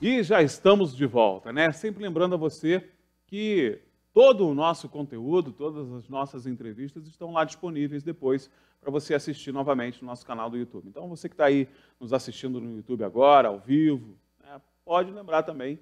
E já estamos de volta, né? Sempre lembrando a você que todo o nosso conteúdo, todas as nossas entrevistas estão lá disponíveis depois para você assistir novamente no nosso canal do YouTube. Então, você que está aí nos assistindo no YouTube agora, ao vivo, né? pode lembrar também,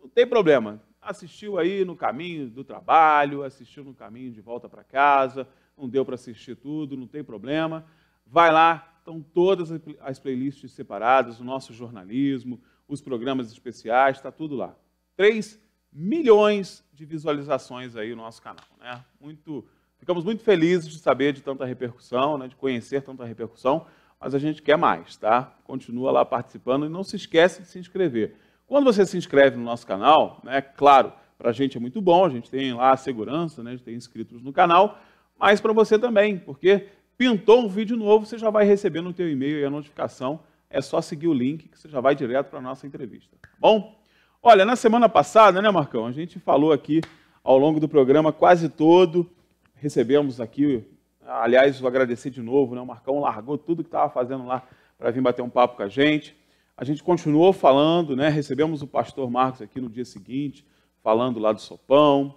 não tem problema. Assistiu aí no caminho do trabalho, assistiu no caminho de volta para casa, não deu para assistir tudo, não tem problema. Vai lá, estão todas as playlists separadas, o nosso jornalismo, os programas especiais, está tudo lá. 3 milhões de visualizações aí no nosso canal. Né? Muito, ficamos muito felizes de saber de tanta repercussão, né? de conhecer tanta repercussão, mas a gente quer mais, tá? Continua lá participando e não se esquece de se inscrever. Quando você se inscreve no nosso canal, né, é claro, para a gente é muito bom, a gente tem lá a segurança, né, a gente tem inscritos no canal, mas para você também, porque pintou um vídeo novo, você já vai receber no teu e-mail a notificação é só seguir o link que você já vai direto para a nossa entrevista. Tá bom? Olha, na semana passada, né, Marcão? A gente falou aqui ao longo do programa quase todo. Recebemos aqui, aliás, vou agradecer de novo, né? O Marcão largou tudo que estava fazendo lá para vir bater um papo com a gente. A gente continuou falando, né? Recebemos o pastor Marcos aqui no dia seguinte, falando lá do sopão.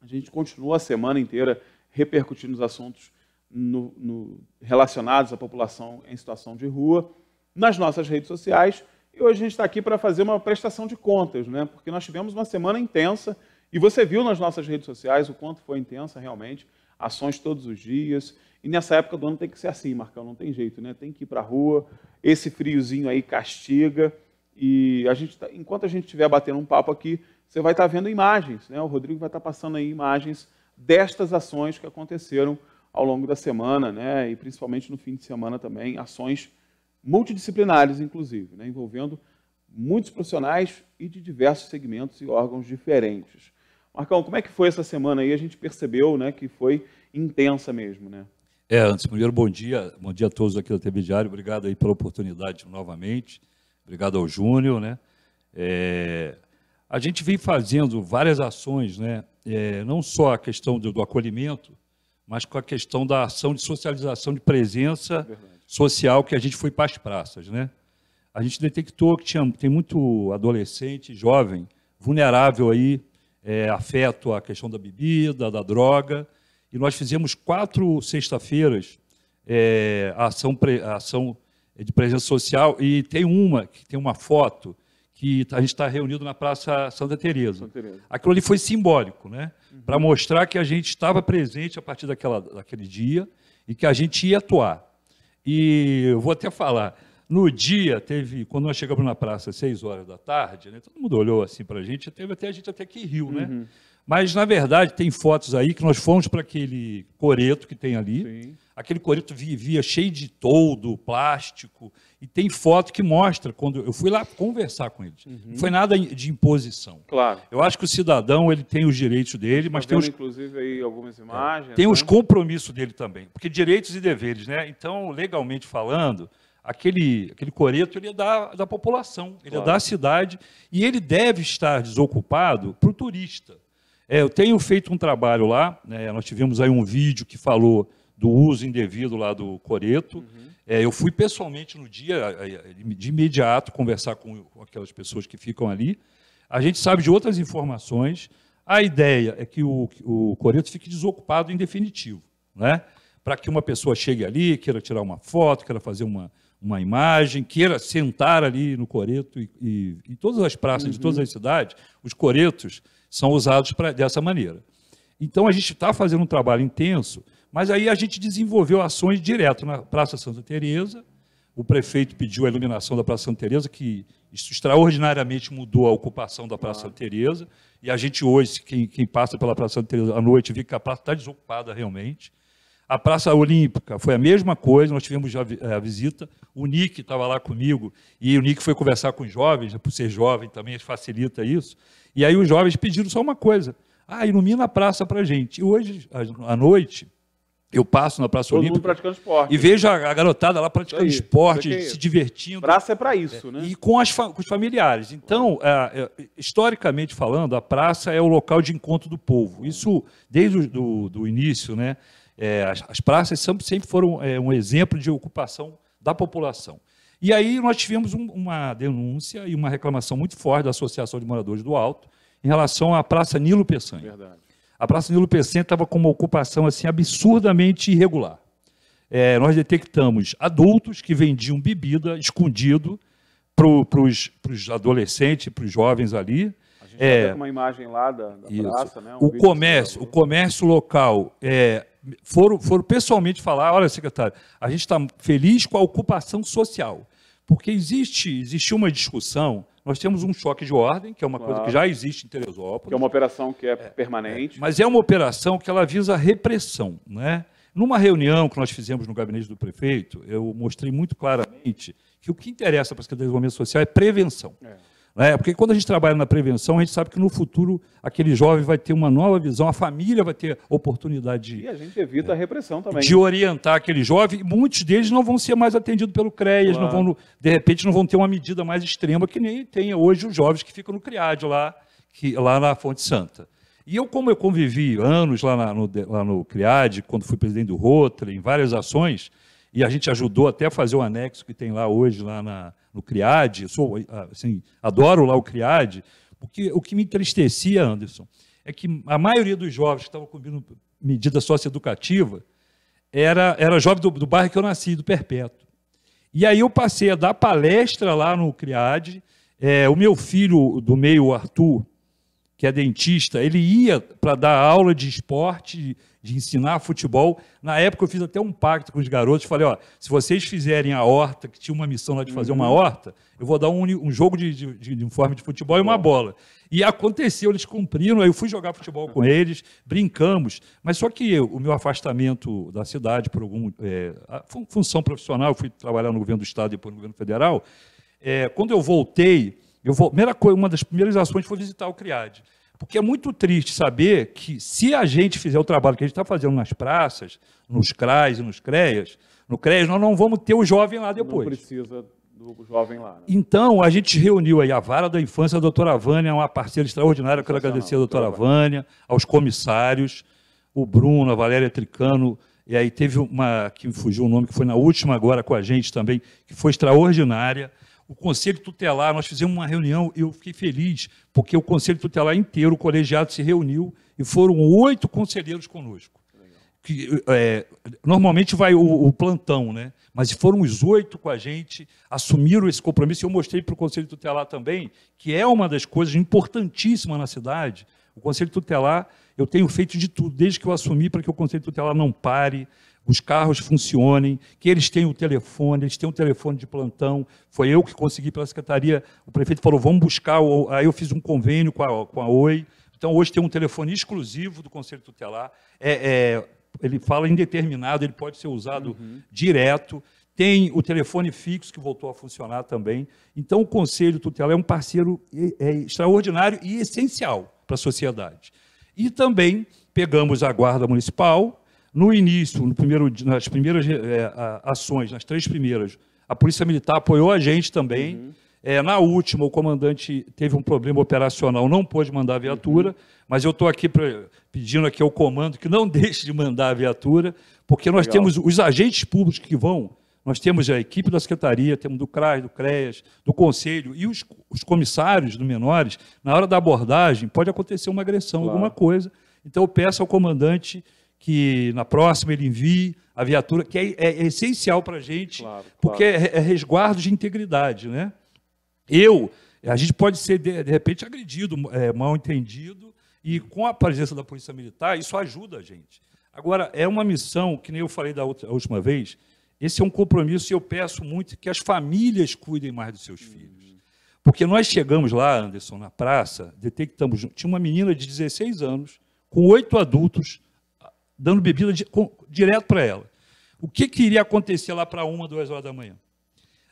A gente continuou a semana inteira repercutindo os assuntos no, no, relacionados à população em situação de rua nas nossas redes sociais. E hoje a gente está aqui para fazer uma prestação de contas, né? Porque nós tivemos uma semana intensa e você viu nas nossas redes sociais o quanto foi intensa realmente, ações todos os dias. E nessa época do ano tem que ser assim, Marcão, não tem jeito, né? Tem que ir para a rua, esse friozinho aí castiga. E a gente tá, enquanto a gente estiver batendo um papo aqui, você vai estar tá vendo imagens, né? O Rodrigo vai estar tá passando aí imagens destas ações que aconteceram ao longo da semana, né? E principalmente no fim de semana também, ações multidisciplinares, inclusive, né, envolvendo muitos profissionais e de diversos segmentos e órgãos diferentes. Marcão, como é que foi essa semana aí? A gente percebeu né, que foi intensa mesmo, né? É, antes, primeiro, bom dia. Bom dia a todos aqui da TV Diário. Obrigado aí pela oportunidade novamente. Obrigado ao Júnior, né? É, a gente vem fazendo várias ações, né? É, não só a questão do, do, acolhimento, mas com a questão da ação de socialização de presença Verdade social que a gente foi para as praças, né? A gente detectou que tinha, tem muito adolescente, jovem, vulnerável aí, é, afeto à questão da bebida, da droga, e nós fizemos quatro sexta-feiras é, ação, ação de presença social, e tem uma, que tem uma foto, que a gente está reunido na Praça Santa Teresa. Aquilo ali foi simbólico, né? Uhum. Para mostrar que a gente estava presente a partir daquela, daquele dia e que a gente ia atuar. E eu vou até falar, no dia teve, quando nós chegamos na praça às 6 horas da tarde, né, todo mundo olhou assim para a gente, teve até a gente até que riu, né? Uhum. Mas, na verdade, tem fotos aí que nós fomos para aquele coreto que tem ali. Sim aquele coreto vivia cheio de toldo, plástico, e tem foto que mostra quando eu fui lá conversar com eles. Uhum. Não foi nada de imposição. Claro. Eu acho que o cidadão ele tem os direitos dele, tá mas tem os inclusive aí algumas é. imagens. Tem né? os compromissos dele também, porque direitos e deveres, né? Então, legalmente falando, aquele aquele coreto ele é da, da população, ele claro. é da cidade e ele deve estar desocupado para o turista. É, eu tenho feito um trabalho lá, né, nós tivemos aí um vídeo que falou do uso indevido lá do Coreto. Uhum. É, eu fui pessoalmente no dia, de imediato, conversar com aquelas pessoas que ficam ali. A gente sabe de outras informações. A ideia é que o, o Coreto fique desocupado em definitivo, né? para que uma pessoa chegue ali, queira tirar uma foto, queira fazer uma, uma imagem, queira sentar ali no coreto. E, e em todas as praças uhum. de todas uhum. as cidades, os coretos são usados pra, dessa maneira. Então, a gente está fazendo um trabalho intenso mas aí a gente desenvolveu ações direto na Praça Santa Teresa. O prefeito pediu a iluminação da Praça Santa Teresa, que extraordinariamente mudou a ocupação da Praça Santa Teresa. E a gente hoje, quem, quem passa pela Praça Santa Teresa à noite, vê que a praça está desocupada realmente. A Praça Olímpica foi a mesma coisa, nós tivemos já eh, a visita. O Nick estava lá comigo e o Nick foi conversar com os jovens, por ser jovem também facilita isso. E aí os jovens pediram só uma coisa: ah, ilumina a praça para gente. E hoje, à noite, eu passo na Praça Olímpica. praticando esporte. E né? vejo a garotada lá praticando aí, esporte, se divertindo. Praça é para isso, é, né? E com, as, com os familiares. Então, é, é, historicamente falando, a praça é o local de encontro do povo. Isso desde o do, do início, né? É, as, as, praças sempre, sempre foram é, um exemplo de ocupação da população. E aí nós tivemos um, uma denúncia e uma reclamação muito forte da Associação de Moradores do Alto em relação à Praça Nilo Peçanha. Verdade. A Praça Nilo Peçanha estava com uma ocupação assim absurdamente irregular. É, nós detectamos adultos que vendiam bebida escondido para os adolescentes, para os jovens ali. A gente tá é, uma imagem lá da, da praça, né? Um o comércio, o comércio local é, foram, foram pessoalmente falar, olha, secretário, a gente está feliz com a ocupação social, porque existe, existe uma discussão nós temos um choque de ordem, que é uma claro. coisa que já existe em Teresópolis. Que é uma operação que é, é, é. permanente. É, mas é uma operação que ela visa a repressão. Né? Numa reunião que nós fizemos no gabinete do prefeito, eu mostrei muito claramente que o que interessa para a Secretaria de Desenvolvimento Social é prevenção. É. É, porque quando a gente trabalha na prevenção, a gente sabe que no futuro aquele jovem vai ter uma nova visão, a família vai ter oportunidade. De, e a gente evita é, a repressão também. De né? orientar aquele jovem, e muitos deles não vão ser mais atendidos pelo CREAS, claro. não vão, de repente não vão ter uma medida mais extrema que nem tem hoje os jovens que ficam no CRIAD lá, que, lá na Fonte Santa. E eu, como eu convivi anos lá, na, no, lá no CRIAD, quando fui presidente do Rotary, em várias ações, e a gente ajudou até a fazer o anexo que tem lá hoje, lá na, no CRIAD. Eu sou, ah, assim, adoro lá o CRIAD, porque o que me entristecia, Anderson, é que a maioria dos jovens que estavam cumprindo medida socioeducativa era, era jovem do, do bairro que eu nasci, do Perpétuo. E aí eu passei a dar palestra lá no CRIAD. É, o meu filho do meio, o Arthur, que é dentista, ele ia para dar aula de esporte, de ensinar futebol. Na época eu fiz até um pacto com os garotos, falei, ó, se vocês fizerem a horta, que tinha uma missão lá de fazer uhum. uma horta, eu vou dar um, um jogo de, de, de, uniforme de futebol e uma bola. E aconteceu, eles cumpriram, aí eu fui jogar futebol com eles, brincamos, mas só que eu, o meu afastamento da cidade por algum é, função profissional, eu fui trabalhar no governo do estado e depois no governo federal, é, quando eu voltei, eu vou, primeira coisa, uma das primeiras ações foi visitar o CRIAD. Porque é muito triste saber que, se a gente fizer o trabalho que a gente está fazendo nas praças, nos CRAs e nos CREAs, no CREAS, nós não vamos ter o jovem lá depois. Não precisa do jovem lá. Né? Então, a gente reuniu aí a Vara da Infância, a doutora Vânia, uma parceira extraordinária, eu quero agradecer à doutora Vânia, aos comissários, o Bruno, a Valéria Tricano, e aí teve uma, que me fugiu o nome, que foi na última agora com a gente também, que foi extraordinária o Conselho Tutelar, nós fizemos uma reunião, eu fiquei feliz, porque o Conselho Tutelar inteiro, o colegiado, se reuniu e foram oito conselheiros conosco. Que, é, normalmente vai o, o, plantão, né? mas foram os oito com a gente, assumiram esse compromisso, e eu mostrei para o Conselho Tutelar também, que é uma das coisas importantíssimas na cidade. O Conselho Tutelar, eu tenho feito de tudo, desde que eu assumi, para que o Conselho Tutelar não pare, os carros funcionem, que eles tenham o telefone, eles tenham o telefone de plantão. Foi eu que consegui pela secretaria, o prefeito falou, vamos buscar, aí eu fiz um convênio com a, com a OI. Então, hoje tem um telefone exclusivo do Conselho Tutelar. É, é, ele fala indeterminado, ele pode ser usado uhum. direto. Tem o telefone fixo que voltou a funcionar também. Então, o Conselho Tutelar é um parceiro é, extraordinário e essencial para a sociedade. E também pegamos a Guarda Municipal, no início, no primeiro, nas primeiras é, ações, nas três primeiras, a Polícia Militar apoiou a gente também. Uhum. É, na última, o comandante teve um problema operacional, não pôde mandar a viatura, uhum. mas eu estou aqui pra, pedindo aqui ao comando que não deixe de mandar a viatura, porque nós Legal. temos os agentes públicos que vão, nós temos a equipe da Secretaria, temos do CRAS, do CREAS, do Conselho e os, os comissários do Menores, na hora da abordagem pode acontecer uma agressão, claro. alguma coisa. Então eu peço ao comandante que na próxima ele envie a viatura, que é, é, é essencial para a gente, claro, porque É, é, resguardo de integridade. Né? Eu, a gente pode ser, de, de repente, agredido, é, mal entendido, e com a presença da Polícia Militar, isso ajuda a gente. Agora, é uma missão, que nem eu falei da outra, última vez, esse é um compromisso e eu peço muito que as famílias cuidem mais dos seus filhos. Porque nós chegamos lá, Anderson, na praça, detectamos. Tinha uma menina de 16 anos, com oito adultos, dando bebida de, com, direto para ela. O que, que iria acontecer lá para uma, duas horas da manhã?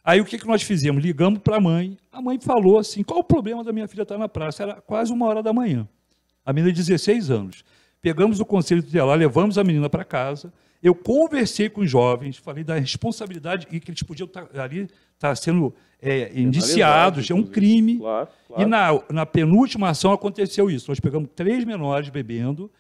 Aí o que, que nós fizemos? Ligamos para a mãe. A mãe falou assim: qual o problema da minha filha estar na praça? Era quase uma hora da manhã. A menina, 16 anos. Pegamos o conselho dela, levamos a menina para casa. Eu conversei com os jovens, falei da responsabilidade e que eles podiam estar tá, ali estar tá sendo é, é indiciados, é um crime. Claro, claro. E na, na penúltima ação aconteceu isso. Nós pegamos três menores bebendo,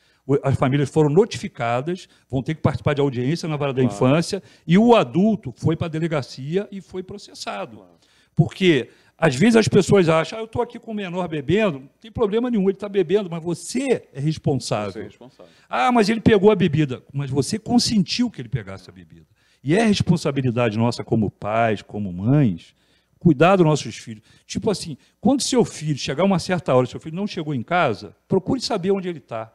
as famílias foram notificadas, vão ter que participar de audiência na vara claro. da infância, e o adulto foi para a delegacia e foi processado. Claro. Porque às vezes as pessoas acham, ah, eu estou aqui com o menor bebendo, não tem problema nenhum, ele está bebendo, mas você é responsável. Você é responsável. Ah, mas ele pegou a bebida. Mas você consentiu que ele pegasse a bebida. E é responsabilidade nossa como pais, como mães, cuidar dos nossos filhos. Tipo assim, quando seu filho chegar uma certa hora, seu filho não chegou em casa, procure saber onde ele está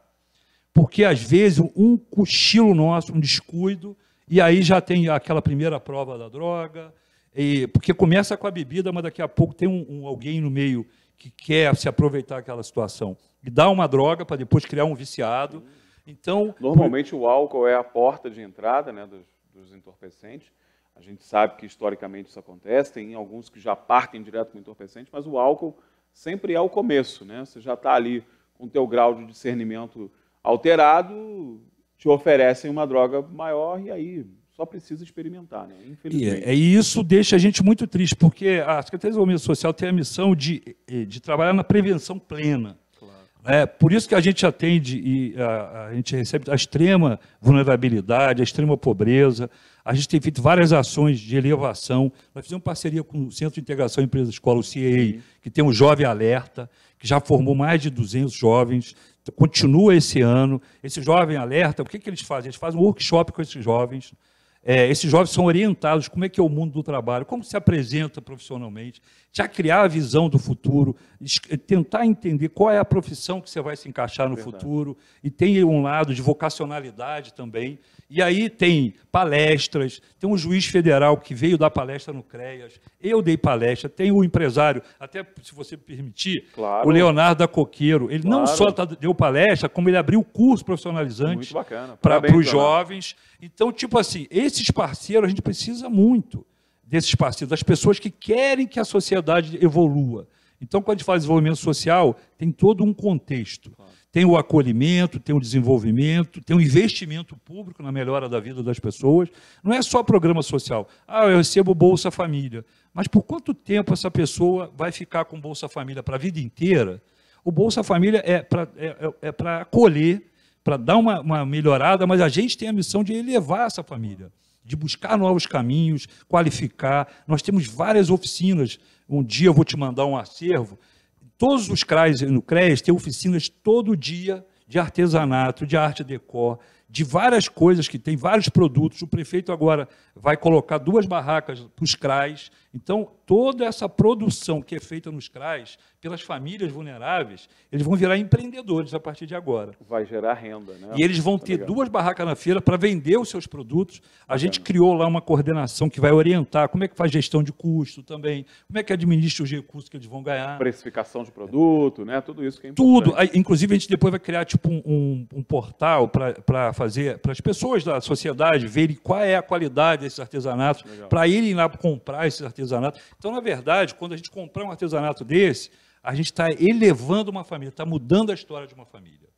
porque às vezes um cochilo nosso, um descuido, e aí já tem aquela primeira prova da droga, e, porque começa com a bebida, mas daqui a pouco tem um, um alguém no meio que quer se aproveitar daquela situação e dá uma droga para depois criar um viciado. Então normalmente por... o álcool é a porta de entrada, né, dos, dos entorpecentes. A gente sabe que historicamente isso acontece, tem alguns que já partem direto com o entorpecente, mas o álcool sempre é o começo, né? Você já está ali com o teu grau de discernimento alterado, te oferecem uma droga maior e aí só precisa experimentar, né? É, Infelizmente. E, é e isso deixa a gente muito triste, porque a Secretaria de Desenvolvimento Social tem a missão de, eh, de trabalhar na prevenção plena. Claro. É, por isso que a gente atende e a, a, gente recebe a extrema vulnerabilidade, a extrema pobreza. A gente tem feito várias ações de elevação. Nós fizemos parceria com o Centro de Integração Empresa Escola, o CIEI, que tem um Jovem Alerta que já formou mais de 200 jovens, continua esse ano. Esse jovem alerta, o que, que eles fazem? Eles fazem um workshop com esses jovens. É, esses jovens são orientados como é que é o mundo do trabalho, como se apresenta profissionalmente, já criar a visão do futuro, é, tentar entender qual é a profissão que você vai se encaixar no Verdade. futuro, e tem um lado de vocacionalidade também. E aí tem palestras, tem um juiz federal que veio dar palestra no CREAS, eu dei palestra, tem o um empresário, até se você permitir, claro. o Leonardo Acoqueiro, Coqueiro, ele claro. não só tá, deu palestra, como ele abriu curso profissionalizante para os jovens. Então, tipo assim, esses parceiros, a gente precisa muito desses parceiros, das pessoas que querem que a sociedade evolua. Então, quando a gente fala desenvolvimento social, tem todo um contexto. Claro tem o acolhimento, tem o desenvolvimento, tem o investimento público na melhora da vida das pessoas. Não é só programa social. Ah, eu recebo Bolsa Família. Mas por quanto tempo essa pessoa vai ficar com Bolsa Família para a vida inteira? O Bolsa Família é para é, é, é acolher, para dar uma, uma melhorada, mas a gente tem a missão de elevar essa família de buscar novos caminhos, qualificar. Nós temos várias oficinas. Um dia eu vou te mandar um acervo Todos os CRAs no CREAS têm oficinas todo dia de artesanato, de arte decor, de várias coisas que tem, vários produtos. O prefeito agora vai colocar duas barracas para os CRAs então, toda essa produção que é feita nos CRAs, pelas famílias vulneráveis, eles vão virar empreendedores a partir de agora. Vai gerar renda, né? E eles vão tá ter legal. duas barracas na feira para vender os seus produtos. A gente criou lá uma coordenação que vai orientar como é que faz gestão de custo também, como é que administra os recursos que eles vão ganhar. Precificação de produto, né? Tudo isso que é importante. Tudo. Inclusive, a gente depois vai criar tipo um, um, um portal para fazer, para as pessoas da sociedade verem qual é a qualidade desses artesanatos, para irem lá comprar esses artesanatos artesanato. Então, na verdade, quando a gente comprar um artesanato desse, a gente está elevando uma família, está mudando a história de uma família.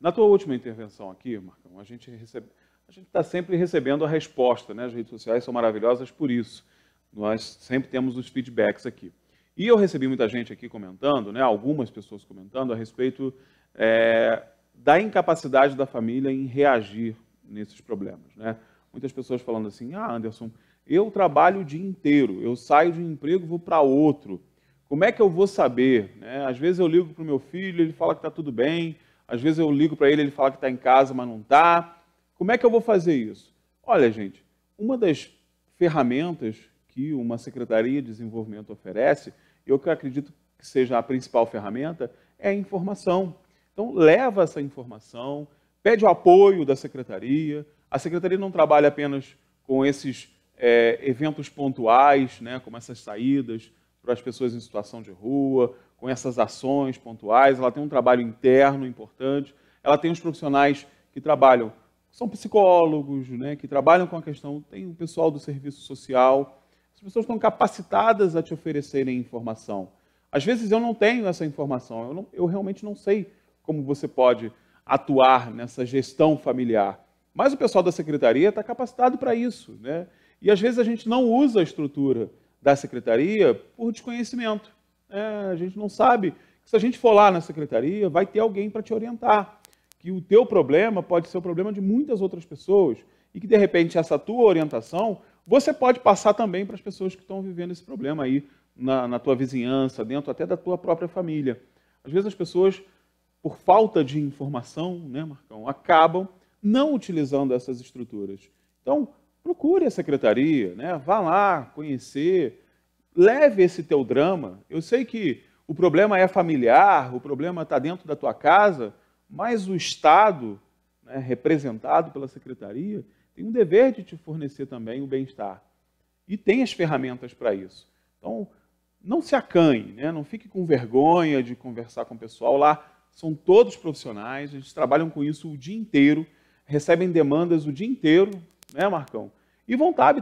Na tua última intervenção aqui, Marcão, a gente recebe, a gente está sempre recebendo a resposta, né? As redes sociais são maravilhosas por isso. Nós sempre temos os feedbacks aqui. E eu recebi muita gente aqui comentando, né? Algumas pessoas comentando a respeito é, da incapacidade da família em reagir nesses problemas, né? Muitas pessoas falando assim, ah, Anderson, eu trabalho o dia inteiro, eu saio de um emprego, vou para outro. Como é que eu vou saber? Né? Às vezes eu ligo para o meu filho, ele fala que está tudo bem. Às vezes eu ligo para ele, ele fala que está em casa, mas não está. Como é que eu vou fazer isso? Olha, gente, uma das ferramentas que uma Secretaria de Desenvolvimento oferece, eu que acredito que seja a principal ferramenta, é a informação. Então, leva essa informação, pede o apoio da secretaria. A secretaria não trabalha apenas com esses é, eventos pontuais, né, como essas saídas para as pessoas em situação de rua, com essas ações pontuais. Ela tem um trabalho interno importante. Ela tem os profissionais que trabalham, são psicólogos, né, que trabalham com a questão. Tem o pessoal do serviço social. As pessoas estão capacitadas a te oferecerem informação. Às vezes eu não tenho essa informação, eu, não, eu realmente não sei como você pode atuar nessa gestão familiar. Mas o pessoal da secretaria está capacitado para isso, né? E às vezes a gente não usa a estrutura da secretaria por desconhecimento. É, a gente não sabe que se a gente for lá na secretaria, vai ter alguém para te orientar. Que o teu problema pode ser o problema de muitas outras pessoas e que de repente essa tua orientação você pode passar também para as pessoas que estão vivendo esse problema aí na, na, tua vizinhança, dentro até da tua própria família. Às vezes as pessoas, por falta de informação, né, Marcão, acabam não utilizando essas estruturas. Então, procure a secretaria, né? vá lá conhecer, leve esse teu drama. Eu sei que o problema é familiar, o problema está dentro da tua casa, mas o Estado, né, representado pela secretaria, tem um dever de te fornecer também o bem-estar. E tem as ferramentas para isso. Então, não se acanhe, né? não fique com vergonha de conversar com o pessoal lá. São todos profissionais, eles trabalham com isso o dia inteiro, recebem demandas o dia inteiro, né, Marcão? e vão estar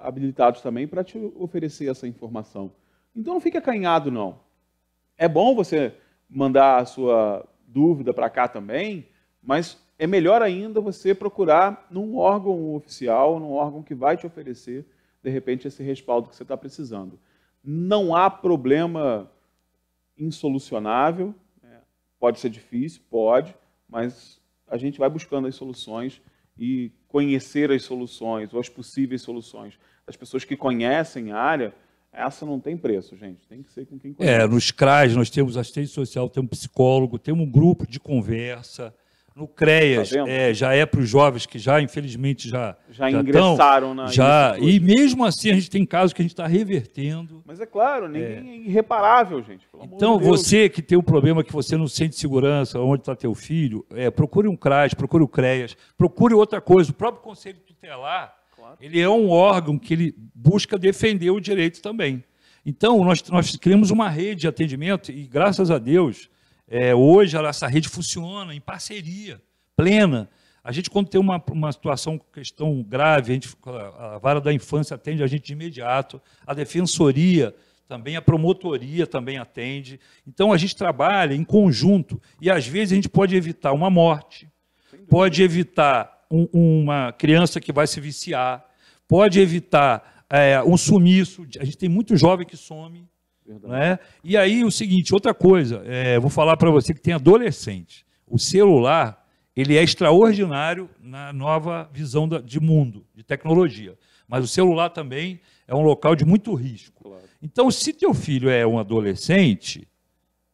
habilitados também para te oferecer essa informação. Então não fique acanhado, não. É bom você mandar a sua dúvida para cá também, mas é melhor ainda você procurar num órgão oficial, num órgão que vai te oferecer, de repente, esse respaldo que você está precisando. Não há problema insolucionável, né? pode ser difícil, pode, mas a gente vai buscando as soluções e conhecer as soluções ou as possíveis soluções das pessoas que conhecem a área, essa não tem preço, gente. Tem que ser com quem conhece. É, nos CRAS nós temos assistente social, temos psicólogo, temos um grupo de conversa no CREAS tá é, já é para os jovens que já, infelizmente, já, já, já ingressaram tão, na já E mesmo assim, a gente tem casos que a gente está revertendo. Mas é claro, é. ninguém é, é irreparável, gente. então, de você que tem um problema que você não sente segurança, onde está teu filho, é, procure um CRAS, procure o CREAS, procure outra coisa. O próprio Conselho Tutelar, claro. ele é um órgão que ele busca defender o direito também. Então, nós, nós criamos uma rede de atendimento e, graças a Deus é, hoje essa rede funciona em parceria plena. A gente, quando tem uma, uma situação, questão grave, a, gente, a vara da infância atende a gente de imediato, a defensoria também, a promotoria também atende. Então, a gente trabalha em conjunto e, às vezes, a gente pode evitar uma morte, pode evitar um, uma criança que vai se viciar, pode evitar é, um sumiço. A gente tem muito jovem que some né? E aí o seguinte, outra coisa, é, vou falar para você que tem adolescente. O celular ele é extraordinário na nova visão da, de mundo, de tecnologia. Mas o celular também é um local de muito risco. Claro. Então, se teu filho é um adolescente,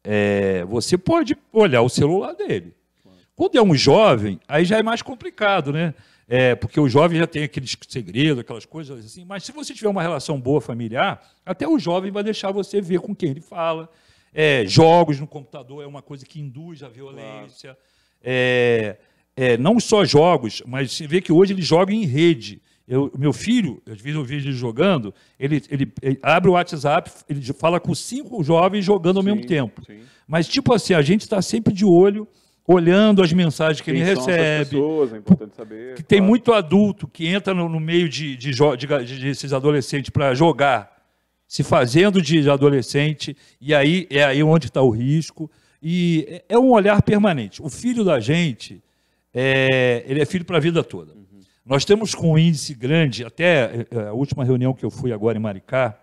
é, você pode olhar o celular dele. Claro. Quando é um jovem, aí já é mais complicado, né? É, porque o jovem já tem aqueles segredos, aquelas coisas assim, mas se você tiver uma relação boa familiar, até o jovem vai deixar você ver com quem ele fala. É, jogos no computador é uma coisa que induz a violência. Claro. É, é, não só jogos, mas você vê que hoje ele joga em rede. Eu, meu filho, às vezes eu vejo ele jogando, ele, ele, ele abre o WhatsApp, ele fala com cinco jovens jogando ao sim, mesmo tempo. Sim. Mas, tipo assim, a gente está sempre de olho olhando as mensagens que Quem ele recebe. Pessoas, é importante saber. Que claro. tem muito adulto que entra no, no meio de, de, de, de, adolescentes para jogar, se fazendo de adolescente, e aí é aí onde está o risco. E é, é um olhar permanente. O filho da gente, é, ele é filho para a vida toda. Uhum. Nós temos com um índice grande, até é, a última reunião que eu fui agora em Maricá,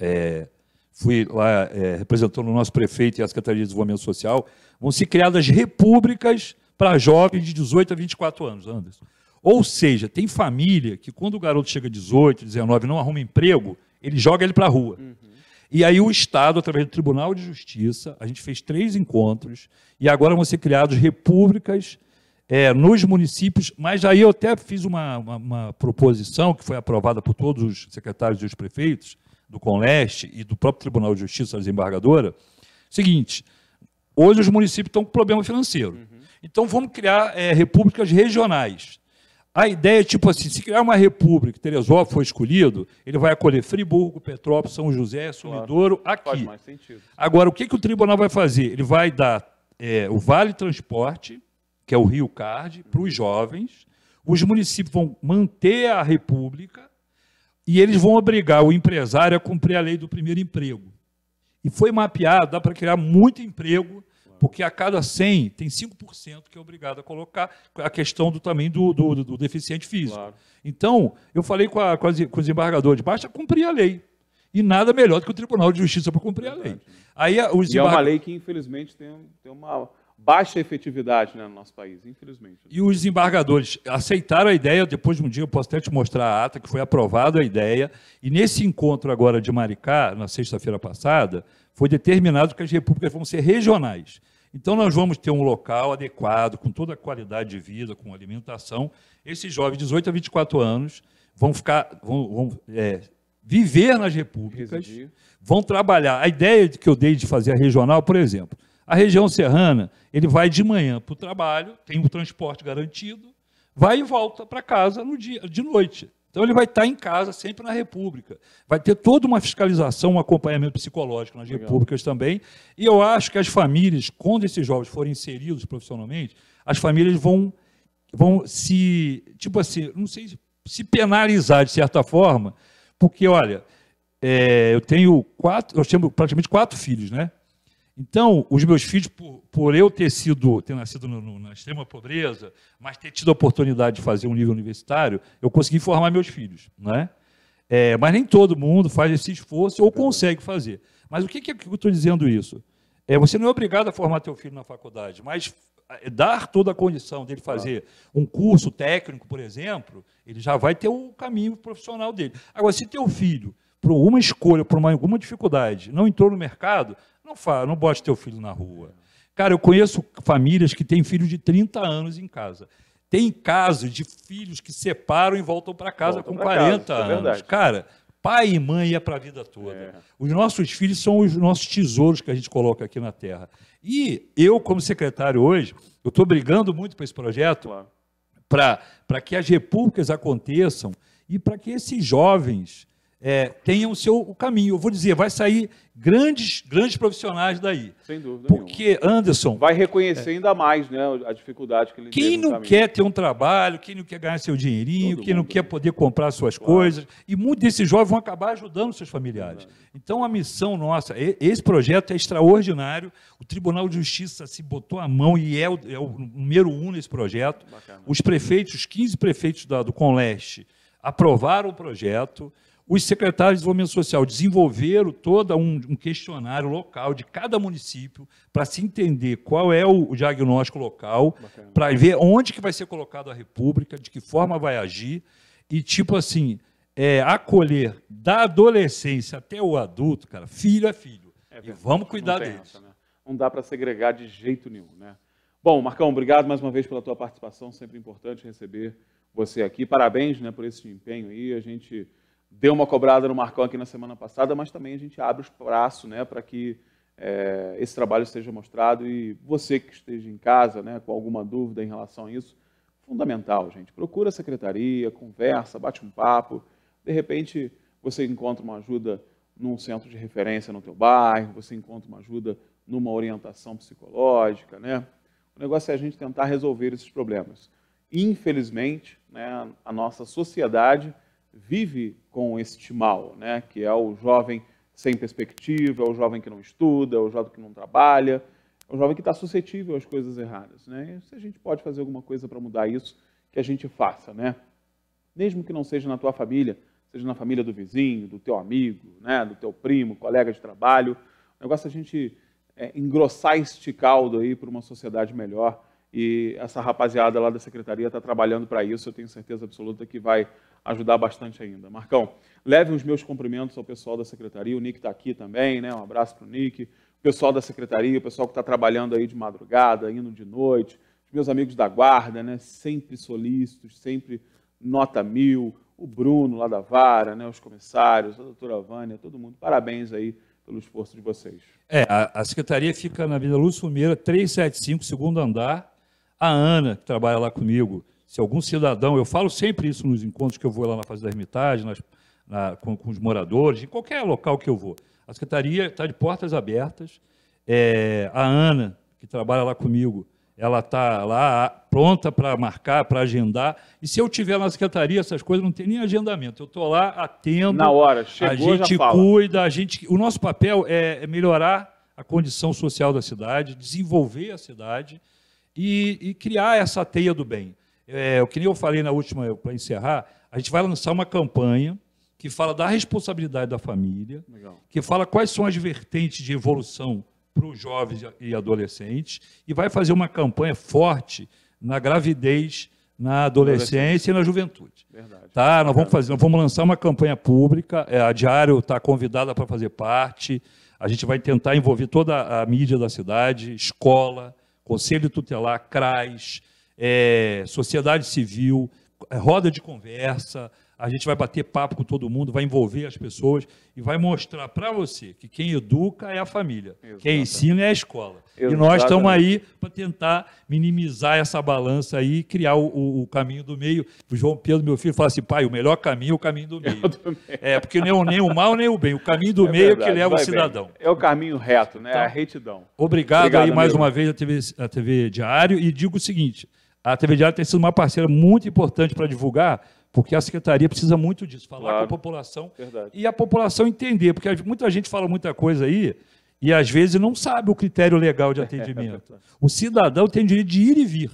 é, fui lá é, representando o nosso prefeito e a Secretaria de Desenvolvimento Social, vão ser criadas repúblicas para jovens de 18 a 24 anos, Anderson. Ou seja, tem família que quando o garoto chega a 18, 19 não arruma emprego, ele joga ele para a rua. Uhum. E aí o Estado, através do Tribunal de Justiça, a gente fez três encontros e agora vão ser criadas repúblicas é, nos municípios, mas aí eu até fiz uma, uma, uma, proposição que foi aprovada por todos os secretários e os prefeitos do Conleste e do próprio Tribunal de Justiça, a desembargadora, seguinte, Hoje os municípios estão com problema financeiro. Uhum. Então vamos criar é, repúblicas regionais. A ideia é tipo assim, se criar uma república, Teresópolis foi escolhido, ele vai acolher Friburgo, Petrópolis, São José, Sumidouro, claro. aqui. Faz mais sentido. Agora, o que, que o tribunal vai fazer? Ele vai dar é, o Vale Transporte, que é o Rio Card, uhum. para os jovens. Os municípios vão manter a república e eles vão obrigar o empresário a cumprir a lei do primeiro emprego. E foi mapeado, dá para criar muito emprego, porque a cada 100 tem 5% que é obrigado a colocar a questão do também do, do, do deficiente físico. Claro. Então, eu falei com, a, com, as, com os embargadores, basta cumprir a lei. E nada melhor do que o Tribunal de Justiça para cumprir a lei. Aí, os e embarga... é uma lei que, infelizmente, tem, tem uma baixa efetividade né, no nosso país, infelizmente. E os desembargadores aceitaram a ideia, depois de um dia eu posso até te mostrar a ata, que foi aprovada a ideia, e nesse encontro agora de Maricá, na sexta-feira passada, foi determinado que as repúblicas vão ser regionais. Então, nós vamos ter um local adequado, com toda a qualidade de vida, com alimentação. Esses jovens, de 18 a 24 anos, vão ficar, vão, vão é, viver nas repúblicas, Residir. vão trabalhar. A ideia que eu dei de fazer a regional, por exemplo, a região serrana, ele vai de manhã para o trabalho, tem o transporte garantido, vai e volta para casa no dia, de noite. Então ele vai estar tá em casa sempre na República. Vai ter toda uma fiscalização, um acompanhamento psicológico nas Legal. repúblicas também. E eu acho que as famílias, quando esses jovens forem inseridos profissionalmente, as famílias vão, vão se, tipo assim, não sei, se penalizar de certa forma, porque, olha, é, eu tenho quatro, eu tenho praticamente quatro filhos, né? Então, os meus filhos, por, por eu ter sido, ter nascido no, no, na extrema pobreza, mas ter tido a oportunidade de fazer um nível universitário, eu consegui formar meus filhos, né? É, mas nem todo mundo faz esse esforço ou consegue fazer. Mas o que, que é eu estou dizendo isso? É, você não é obrigado a formar teu filho na faculdade, mas é, dar toda a condição dele fazer um curso técnico, por exemplo, ele já vai ter o um caminho profissional dele. Agora, se teu filho, por uma escolha, por uma, alguma dificuldade, não entrou no mercado, não, fa, não bote teu filho na rua. Cara, eu conheço famílias que têm filhos de 30 anos em casa. Tem casos de filhos que separam e voltam para casa voltam com 40 casa, é anos. É Cara, pai e mãe é para a vida toda. É. Os nossos filhos são os nossos tesouros que a gente coloca aqui na Terra. E eu, como secretário hoje, eu estou brigando muito para esse projeto, claro. para que as repúblicas aconteçam e para que esses jovens é, tenham o seu o caminho. Eu vou dizer, vai sair grandes, grandes profissionais daí. Sem dúvida. Porque, nenhuma. Anderson. Vai reconhecer é, ainda mais né, a dificuldade que ele Quem não caminho. quer ter um trabalho, quem não quer ganhar seu dinheirinho, Todo quem não quer né? poder comprar suas claro. coisas. E muitos desses jovens vão acabar ajudando seus familiares. Verdade. Então, a missão nossa, esse projeto é extraordinário. O Tribunal de Justiça se botou a mão e é o, é o número um nesse projeto. Bacana. Os prefeitos, os 15 prefeitos da, do Conleste, aprovaram o projeto. Os secretários de desenvolvimento social desenvolveram todo um, um questionário local de cada município para se entender qual é o diagnóstico local, para ver onde que vai ser colocado a república, de que forma vai agir e tipo assim é, acolher da adolescência até o adulto, cara, filho é filho é e vamos cuidar não deles. Essa, né? Não dá para segregar de jeito nenhum, né? Bom, Marcão, obrigado mais uma vez pela tua participação, sempre importante receber você aqui. Parabéns, né, por esse empenho aí. A gente deu uma cobrada no Marcão aqui na semana passada, mas também a gente abre os braços né, para que é, esse trabalho seja mostrado e você que esteja em casa né, com alguma dúvida em relação a isso, fundamental, gente. Procura a secretaria, conversa, bate um papo. De repente, você encontra uma ajuda num centro de referência no teu bairro, você encontra uma ajuda numa orientação psicológica, né? O negócio é a gente tentar resolver esses problemas. Infelizmente, né, a nossa sociedade vive com este mal, né? que é o jovem sem perspectiva, é o jovem que não estuda, é o jovem que não trabalha, é o jovem que está suscetível às coisas erradas. Né? E se a gente pode fazer alguma coisa para mudar isso, que a gente faça. Né? Mesmo que não seja na tua família, seja na família do vizinho, do teu amigo, né? do teu primo, colega de trabalho. O negócio é a gente é, engrossar este caldo aí para uma sociedade melhor. E essa rapaziada lá da secretaria está trabalhando para isso. Eu tenho certeza absoluta que vai ajudar bastante ainda. Marcão, leve os meus cumprimentos ao pessoal da secretaria. O Nick está aqui também, né? Um abraço para o Nick. O pessoal da secretaria, o pessoal que está trabalhando aí de madrugada, indo de noite. Os meus amigos da guarda, né? Sempre solícitos, sempre nota mil. O Bruno lá da vara, né? Os comissários, a doutora Vânia, todo mundo. Parabéns aí pelo esforço de vocês. É, a, a secretaria fica na Avenida Lúcio Meira, 375, segundo andar. A Ana, que trabalha lá comigo, se algum cidadão, eu falo sempre isso nos encontros que eu vou lá na Fase da Hermitagem, nas, na, com, com, os moradores, em qualquer local que eu vou. A Secretaria está de portas abertas. É, a Ana, que trabalha lá comigo, ela está lá pronta para marcar, para agendar. E se eu tiver na secretaria, essas coisas não tem nem agendamento. Eu estou lá, atendo. Na hora, chegou, A gente cuida, a gente. O nosso papel é, é melhorar a condição social da cidade, desenvolver a cidade e, e criar essa teia do bem. É, que queria, eu falei na última, para encerrar, a gente vai lançar uma campanha que fala da responsabilidade da família, Legal. que fala quais são as vertentes de evolução para os jovens e adolescentes, e vai fazer uma campanha forte na gravidez, na adolescência e na juventude. Verdade. Tá? Nós vamos é. fazer, nós vamos lançar uma campanha pública, é, a Diário está convidada para fazer parte, a gente vai tentar envolver toda a mídia da cidade, escola, conselho tutelar, CRAS, é, sociedade civil, é, roda de conversa, a gente vai bater papo com todo mundo, vai envolver as pessoas e vai mostrar para você que quem educa é a família, Exatamente. quem ensina é a escola. Exatamente. E nós estamos aí para tentar minimizar essa balança aí e criar o, o, o, caminho do meio. O João Pedro, meu filho, fala assim: pai, o melhor caminho é o caminho do é meio. Do meio. É, porque nem é o, nem o mal nem o bem, o caminho do é meio é que leva vai o cidadão. Bem. É o caminho reto, né? Então, a retidão. Obrigado, obrigado aí mais uma vez a TV, a TV Diário e digo o seguinte a TV Diário tem sido uma parceira muito importante para divulgar, porque a secretaria precisa muito disso, falar claro. com a população Verdade. e a população entender, porque muita gente fala muita coisa aí e às vezes não sabe o critério legal de é, atendimento. o cidadão tem direito de ir e vir.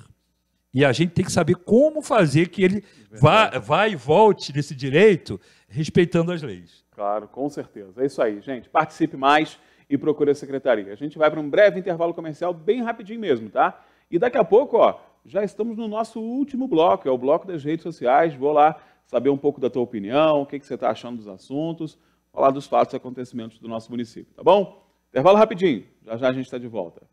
E a gente tem que saber como fazer que ele vá, vá e volte desse direito, respeitando as leis. Claro, com certeza. É isso aí, gente. Participe mais e procure a secretaria. A gente vai para um breve intervalo comercial, bem rapidinho mesmo, tá? E daqui a pouco, ó, já estamos no nosso último bloco, é o bloco das redes sociais. Vou lá saber um pouco da tua opinião, o que, que você está achando dos assuntos, falar dos fatos e acontecimentos do nosso município, tá bom? Intervalo rapidinho, já já a gente está de volta.